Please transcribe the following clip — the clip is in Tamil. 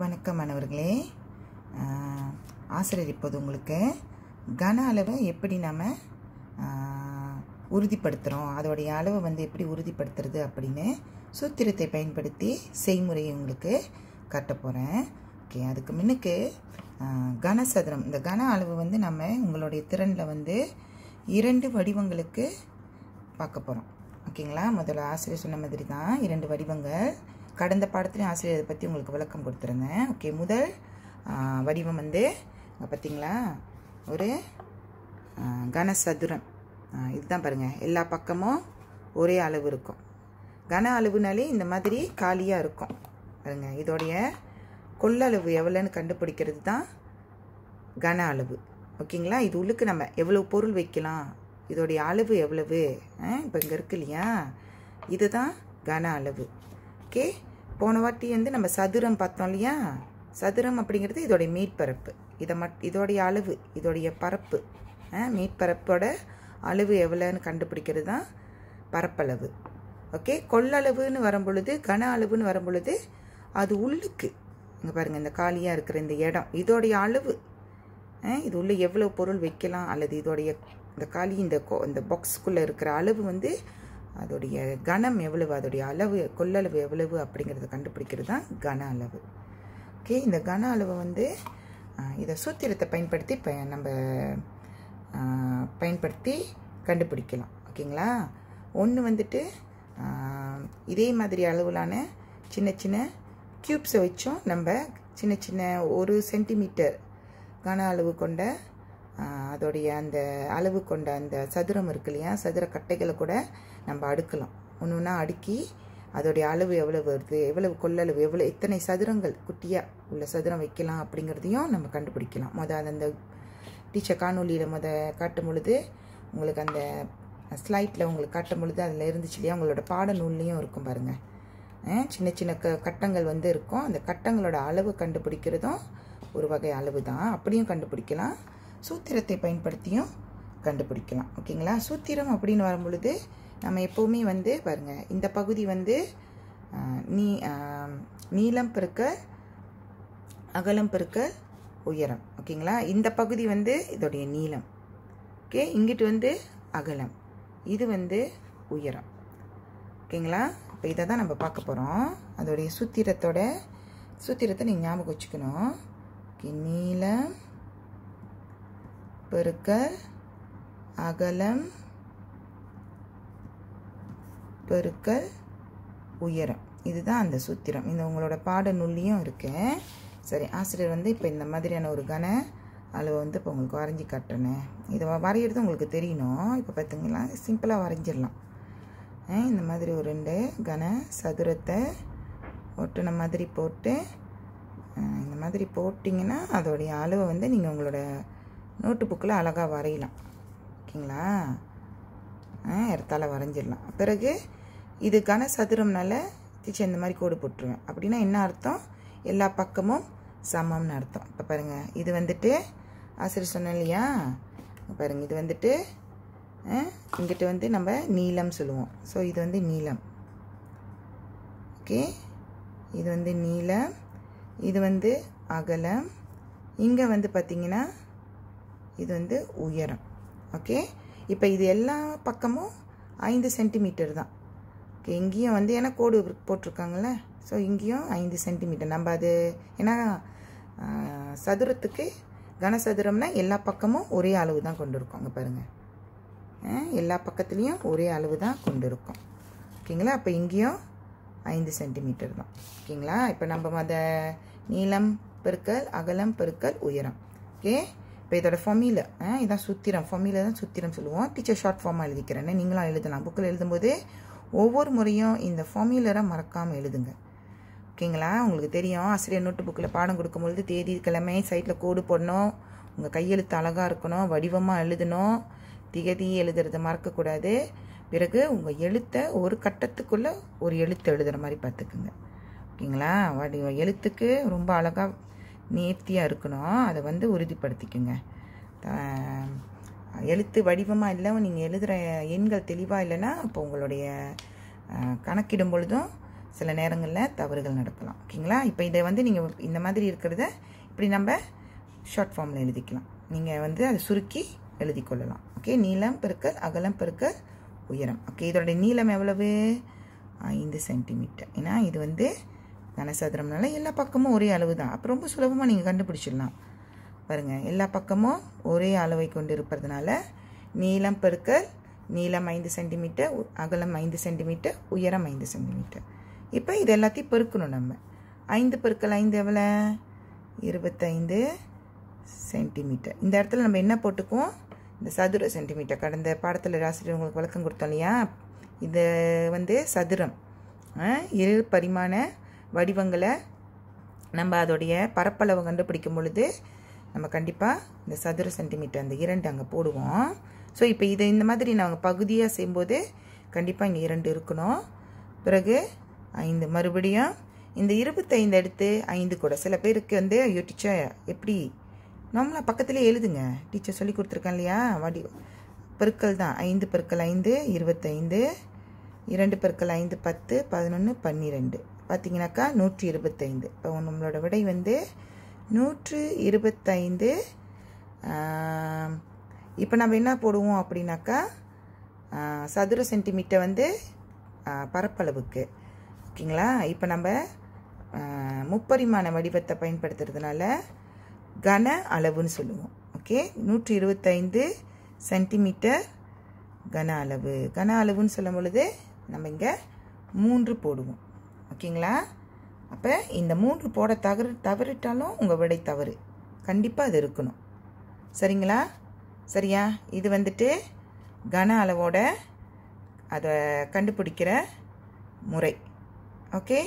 வணக்கம் மாணவர்களே ஆசிரியர் இப்போது உங்களுக்கு கன அளவை எப்படி நாம் உறுதிப்படுத்துகிறோம் அதோடைய அளவை வந்து எப்படி உறுதிப்படுத்துறது அப்படின்னு சூத்திரத்தை பயன்படுத்தி செய்முறையை உங்களுக்கு கட்ட போகிறேன் ஓகே அதுக்கு முன்னுக்கு கனசதுரம் இந்த கன அளவு வந்து நம்ம உங்களுடைய திறனில் வந்து இரண்டு வடிவங்களுக்கு பார்க்க போகிறோம் ஓகேங்களா முதல்ல ஆசிரியர் சொன்ன மாதிரி தான் இரண்டு வடிவங்கள் கடந்த பாடத்துலேயும் ஆசிரியர் பற்றி உங்களுக்கு விளக்கம் கொடுத்துருந்தேன் ஓகே முதல் வடிவம் வந்து பார்த்திங்களா பார்த்தீங்களா ஒரு கனசதுரம் இதுதான் பாருங்கள் எல்லா பக்கமும் ஒரே அளவு இருக்கும் கன அளவுனாலே இந்த மாதிரி காலியாக இருக்கும் பாருங்க இதோடைய கொள்ளளவு எவ்வளோன்னு கண்டுபிடிக்கிறது தான் கன அளவு ஓகேங்களா இது உள்ளுக்கு நம்ம எவ்வளோ பொருள் வைக்கலாம் இதோடைய அளவு எவ்வளவு இப்போ இங்கே இருக்கு இல்லையா இதுதான் கன அளவு ஓகே போன வாட்டி வந்து நம்ம சதுரம் பார்த்தோம் இல்லையா சதுரம் அப்படிங்கிறது இதோடைய மீட்பரப்பு இதை மட் இதோடைய அளவு இதோடைய பரப்பு மீட்பரப்போட அளவு எவ்வளோன்னு கண்டுபிடிக்கிறது தான் பரப்பளவு ஓகே கொள்ளளவுன்னு வரும்பொழுது கன அளவுன்னு வரும்பொழுது அது உள்ளுக்கு இங்கே பாருங்கள் இந்த காலியாக இருக்கிற இந்த இடம் இதோடைய அளவு இது உள்ளே எவ்வளோ பொருள் வைக்கலாம் அல்லது இதோடைய இந்த காலி இந்த இந்த பாக்ஸுக்குள்ளே இருக்கிற அளவு வந்து அதோடைய கணம் எவ்வளவு அதோடைய அளவு கொள்ளளவு எவ்வளவு அப்படிங்கிறத கண்டுபிடிக்கிறது தான் கன அளவு ஓகே இந்த கன அளவு வந்து இதை சூத்திரத்தை பயன்படுத்தி ப நம்ம பயன்படுத்தி கண்டுபிடிக்கலாம் ஓகேங்களா ஒன்று வந்துட்டு இதே மாதிரி அளவிலான சின்ன சின்ன க்யூப்ஸை வச்சும் நம்ம சின்ன சின்ன ஒரு சென்டிமீட்டர் கன அளவு கொண்ட அதோடைய அந்த அளவு கொண்ட அந்த சதுரம் இருக்கு இல்லையா சதுர கட்டைகளை கூட நம்ம அடுக்கலாம் ஒன்று ஒன்றா அடுக்கி அதோடைய அளவு எவ்வளவு வருது எவ்வளவு கொள்ளளவு எவ்வளோ எத்தனை சதுரங்கள் குட்டியாக உள்ள சதுரம் வைக்கலாம் அப்படிங்கிறதையும் நம்ம கண்டுபிடிக்கலாம் மொதல் அந்த டீச்சர் காணொலியில் முத காட்டும் பொழுது உங்களுக்கு அந்த ஸ்லைட்டில் உங்களுக்கு காட்டும் பொழுது அதில் இருந்துச்சு இல்லையா உங்களோட பாட நூல்லையும் இருக்கும் பாருங்கள் சின்ன சின்ன க கட்டங்கள் வந்து இருக்கும் அந்த கட்டங்களோட அளவு கண்டுபிடிக்கிறதும் ஒரு வகை அளவு தான் அப்படியும் கண்டுபிடிக்கலாம் சூத்திரத்தை பயன்படுத்தியும் கண்டுபிடிக்கலாம் ஓகேங்களா சூத்திரம் அப்படின்னு வரும்பொழுது நம்ம எப்போவுமே வந்து பாருங்கள் இந்த பகுதி வந்து நீ நீளம் பெருக்க அகலம் பெருக்க உயரம் ஓகேங்களா இந்த பகுதி வந்து இதோடைய நீளம் ஓகே இங்கிட்டு வந்து அகலம் இது வந்து உயரம் ஓகேங்களா இப்போ இதை தான் நம்ம பார்க்க போகிறோம் அதோடைய சூத்திரத்தோட சூத்திரத்தை நீங்கள் ஞாபகம் வச்சுக்கணும் ஓகே நீளம் பெருக்க அகலம் பெருக்கல் உயரம் இதுதான் அந்த சூத்திரம் இந்த உங்களோட பாட நுள்ளியும் இருக்கு சரி ஆசிரியர் வந்து இப்போ இந்த மாதிரியான ஒரு கன அளவை வந்து இப்போ உங்களுக்கு வரைஞ்சி காட்டுறேன் இதை வரைகிறது உங்களுக்கு தெரியணும் இப்போ பார்த்தீங்களா சிம்பிளாக வரைஞ்சிடலாம் இந்த மாதிரி ஒரு ரெண்டு கன சதுரத்தை ஒட்டுன மாதிரி போட்டு இந்த மாதிரி போட்டிங்கன்னா அதோடைய அளவை வந்து நீங்கள் உங்களோட நோட்டு புக்கில் அழகாக வரையலாம் ஓகேங்களா இடத்தால் வரைஞ்சிடலாம் பிறகு இதுக்கான சதுரம்னால திச்சு இந்த மாதிரி கோடு போட்டுருவேன் அப்படின்னா என்ன அர்த்தம் எல்லா பக்கமும் சமம்னு அர்த்தம் இப்போ பாருங்கள் இது வந்துட்டு ஆசிரியர் சொன்னேன் இல்லையா பாருங்கள் இது வந்துட்டு இங்கிட்ட வந்து நம்ம நீளம் சொல்லுவோம் ஸோ இது வந்து நீளம் ஓகே இது வந்து நீளம் இது வந்து அகலம் இங்கே வந்து பார்த்தீங்கன்னா இது வந்து உயரம் ஓகே இப்போ இது எல்லா பக்கமும் ஐந்து சென்டிமீட்டர் தான் ஓகே இங்கேயும் வந்து ஏன்னா கோடு போட்டிருக்காங்கள ஸோ இங்கேயும் ஐந்து சென்டிமீட்டர் நம்ம அது ஏன்னா சதுரத்துக்கு கனசதுரம்னா எல்லா பக்கமும் ஒரே அளவு தான் கொண்டு அங்கே பாருங்கள் எல்லா பக்கத்துலேயும் ஒரே அளவு தான் கொண்டு இருக்கும் ஓகேங்களா அப்போ இங்கேயும் ஐந்து சென்டிமீட்டர் தான் ஓகேங்களா இப்போ நம்ம மத நீளம் பெருக்கல் அகலம் பெருக்கல் உயரம் ஓகே இப்போ இதோட ஃபொமியில் இதான் சுத்திரம் ஃபார்மில் தான் சுத்திரம் சொல்லுவோம் டீச்சர் ஷார்ட் ஃபார்மாக எழுதிக்கிறேன்னு நீங்களாம் எழுதலாம் புக்கில் எழுதும்போது ஒவ்வொரு முறையும் இந்த ஃபார்முலரை மறக்காமல் எழுதுங்க ஓகேங்களா உங்களுக்கு தெரியும் ஆசிரியர் நோட்டு புக்கில் பாடம் கொடுக்கும்பொழுது தேதி கிழமை சைட்டில் கோடு போடணும் உங்கள் கையெழுத்து அழகாக இருக்கணும் வடிவமாக எழுதணும் திகதி எழுதுறதை மறக்கக்கூடாது பிறகு உங்கள் எழுத்தை ஒரு கட்டத்துக்குள்ளே ஒரு எழுத்து எழுதுகிற மாதிரி பார்த்துக்குங்க ஓகேங்களா வடிவ எழுத்துக்கு ரொம்ப அழகாக நேர்த்தியாக இருக்கணும் அதை வந்து உறுதிப்படுத்திக்குங்க எழுத்து வடிவமாக இல்லை நீங்கள் எழுதுகிற எண்கள் தெளிவாக இல்லைன்னா இப்போ உங்களுடைய கணக்கிடும் பொழுதும் சில நேரங்களில் தவறுகள் நடக்கலாம் ஓகேங்களா இப்போ இதை வந்து நீங்கள் இந்த மாதிரி இருக்கிறத இப்படி நம்ம ஷார்ட் ஃபார்மில் எழுதிக்கலாம் நீங்கள் வந்து அதை சுருக்கி எழுதி கொள்ளலாம் ஓகே நீளம் பெருக்கல் அகலம் பெருக்கல் உயரம் ஓகே இதோடைய நீளம் எவ்வளவு ஐந்து சென்டிமீட்டர் ஏன்னா இது வந்து தனசதுரம்னால எல்லா பக்கமும் ஒரே அளவு தான் அப்போ ரொம்ப சுலபமாக நீங்கள் கண்டுபிடிச்சிடலாம் பாருங்கள் எல்லா பக்கமும் ஒரே அளவை கொண்டு இருப்பதுனால நீளம் பெருக்கல் நீளம் ஐந்து சென்டிமீட்டர் அகலம் ஐந்து சென்டிமீட்டர் உயரம் ஐந்து சென்டிமீட்டர் இப்போ இது எல்லாத்தையும் பெருக்கணும் நம்ம ஐந்து பெருக்கல் ஐந்து எவ்வளோ இருபத்தைந்து சென்டிமீட்டர் இந்த இடத்துல நம்ம என்ன போட்டுக்குவோம் இந்த சதுர சென்டிமீட்டர் கடந்த பாடத்தில் ஆசிரியர் உங்களுக்கு விளக்கம் கொடுத்தோம் இல்லையா இது வந்து சதுரம் இரு பரிமாண வடிவங்களை நம்ம அதோடைய பரப்பளவு கண்டுபிடிக்கும் பொழுது நம்ம கண்டிப்பாக இந்த சதுர சென்டிமீட்டர் அந்த இரண்டு அங்கே போடுவோம் ஸோ இப்போ இதை இந்த மாதிரி நாங்கள் பகுதியாக செய்யும்போது கண்டிப்பாக இங்கே இரண்டு இருக்கணும் பிறகு ஐந்து மறுபடியும் இந்த இருபத்தைந்து எடுத்து ஐந்து கூட சில பேருக்கு வந்து ஐயோ டீச்சர் எப்படி நம்மளாம் பக்கத்துலேயே எழுதுங்க டீச்சர் சொல்லி கொடுத்துருக்கேன் இல்லையா வடி பெருக்கள் தான் ஐந்து பெருக்கள் ஐந்து இருபத்தைந்து இரண்டு பெருக்கள் ஐந்து பத்து பதினொன்று பன்னிரெண்டு பார்த்தீங்கன்னாக்கா நூற்றி இருபத்தைந்து இப்போ நம்மளோட விடை வந்து நூற்று இருபத்தைந்து இப்போ நம்ம என்ன போடுவோம் அப்படின்னாக்கா சதுர சென்டிமீட்டர் வந்து பரப்பளவுக்கு ஓகேங்களா இப்போ நம்ம முப்பரிமாண வடிவத்தை பயன்படுத்துறதுனால கன அளவுன்னு சொல்லுவோம் ஓகே நூற்றி இருபத்தைந்து சென்டிமீட்டர் கன அளவு கன அளவுன்னு சொல்லும் பொழுது நம்ம இங்கே மூன்று போடுவோம் ஓகேங்களா அப்போ இந்த மூன்று போட தவறு தவறிட்டாலும் உங்கள் விடை தவறு கண்டிப்பாக அது இருக்கணும் சரிங்களா சரியா இது வந்துட்டு கன அளவோட அதை கண்டுபிடிக்கிற முறை ஓகே